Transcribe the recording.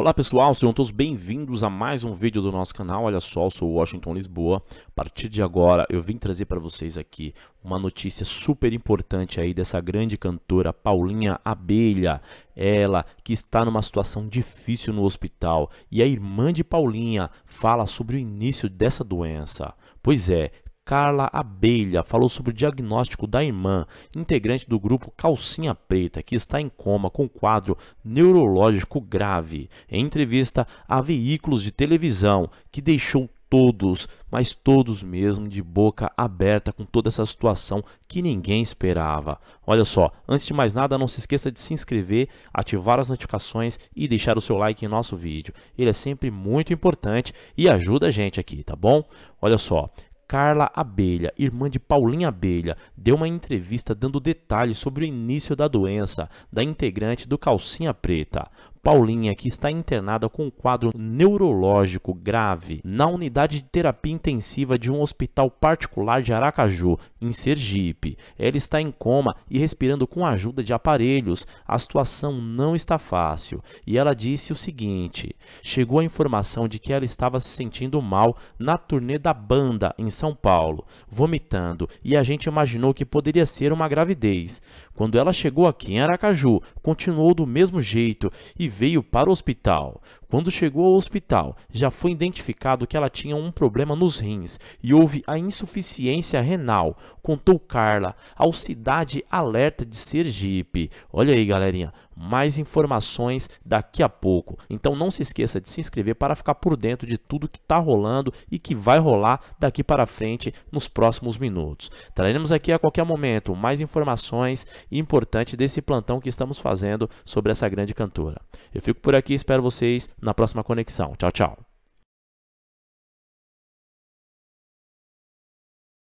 Olá pessoal, sejam todos bem-vindos a mais um vídeo do nosso canal. Olha só, eu sou Washington Lisboa. A partir de agora eu vim trazer para vocês aqui uma notícia super importante aí dessa grande cantora Paulinha Abelha. Ela que está numa situação difícil no hospital e a irmã de Paulinha fala sobre o início dessa doença. Pois é, Carla Abelha falou sobre o diagnóstico da irmã, integrante do grupo Calcinha Preta, que está em coma com quadro neurológico grave. Em entrevista a veículos de televisão, que deixou todos, mas todos mesmo de boca aberta com toda essa situação que ninguém esperava. Olha só, antes de mais nada, não se esqueça de se inscrever, ativar as notificações e deixar o seu like em nosso vídeo. Ele é sempre muito importante e ajuda a gente aqui, tá bom? Olha só, Carla Abelha, irmã de Paulinha Abelha, deu uma entrevista dando detalhes sobre o início da doença da integrante do Calcinha Preta. Paulinha, que está internada com um quadro neurológico grave na unidade de terapia intensiva de um hospital particular de Aracaju, em Sergipe. Ela está em coma e respirando com a ajuda de aparelhos. A situação não está fácil. E ela disse o seguinte: chegou a informação de que ela estava se sentindo mal na turnê da banda em São Paulo, vomitando, e a gente imaginou que poderia ser uma gravidez. Quando ela chegou aqui em Aracaju, continuou do mesmo jeito e veio para o hospital. Quando chegou ao hospital, já foi identificado que ela tinha um problema nos rins e houve a insuficiência renal, contou Carla ao Cidade Alerta de Sergipe. Olha aí, galerinha, mais informações daqui a pouco. Então não se esqueça de se inscrever para ficar por dentro de tudo que está rolando e que vai rolar daqui para frente nos próximos minutos. Traremos aqui a qualquer momento mais informações importantes desse plantão que estamos fazendo sobre essa grande cantora. Eu fico por aqui, espero vocês na próxima conexão. Tchau, tchau.